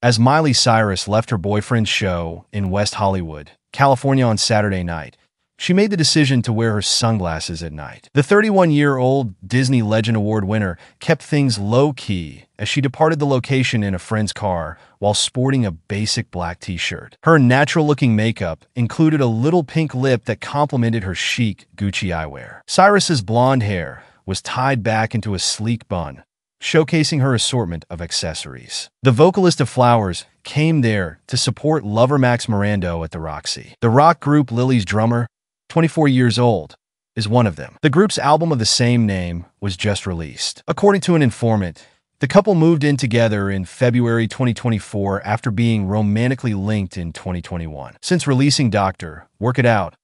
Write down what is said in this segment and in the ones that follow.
As Miley Cyrus left her boyfriend's show in West Hollywood, California on Saturday night, she made the decision to wear her sunglasses at night. The 31-year-old Disney Legend Award winner kept things low-key as she departed the location in a friend's car while sporting a basic black t-shirt. Her natural-looking makeup included a little pink lip that complemented her chic Gucci eyewear. Cyrus's blonde hair was tied back into a sleek bun, showcasing her assortment of accessories. The vocalist of Flowers came there to support lover Max Mirando at the Roxy. The rock group Lily's drummer, 24 years old, is one of them. The group's album of the same name was just released. According to an informant, the couple moved in together in February 2024 after being romantically linked in 2021. Since releasing Doctor, Work It Out,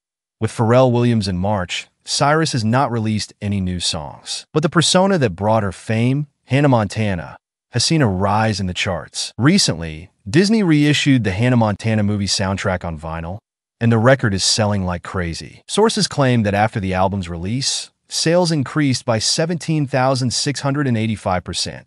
with Pharrell Williams in March, Cyrus has not released any new songs. But the persona that brought her fame Hannah Montana, has seen a rise in the charts. Recently, Disney reissued the Hannah Montana movie soundtrack on vinyl, and the record is selling like crazy. Sources claim that after the album's release, sales increased by 17,685%,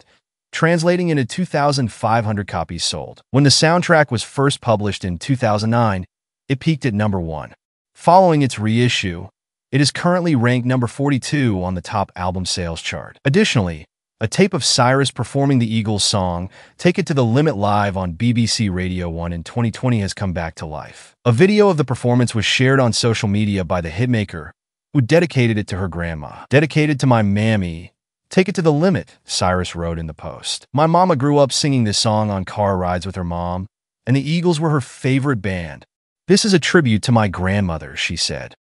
translating into 2,500 copies sold. When the soundtrack was first published in 2009, it peaked at number 1. Following its reissue, it is currently ranked number 42 on the top album sales chart. Additionally, a tape of Cyrus performing the Eagles song, Take It to the Limit Live on BBC Radio 1 in 2020 has come back to life. A video of the performance was shared on social media by the hitmaker, who dedicated it to her grandma. Dedicated to my mammy, Take it to the limit, Cyrus wrote in the post. My mama grew up singing this song on car rides with her mom, and the Eagles were her favorite band. This is a tribute to my grandmother, she said.